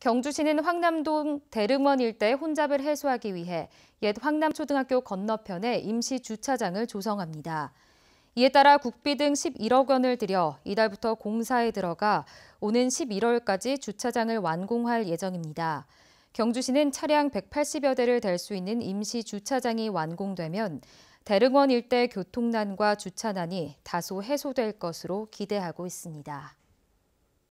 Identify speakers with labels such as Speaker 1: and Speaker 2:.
Speaker 1: 경주시는 황남동 대릉원 일대 혼잡을 해소하기 위해 옛 황남초등학교 건너편에 임시 주차장을 조성합니다. 이에 따라 국비 등 11억 원을 들여 이달부터 공사에 들어가 오는 11월까지 주차장을 완공할 예정입니다. 경주시는 차량 180여 대를 댈 수 있는 임시 주차장이 완공되면 대릉원 일대 교통난과 주차난이 다소 해소될 것으로 기대하고 있습니다.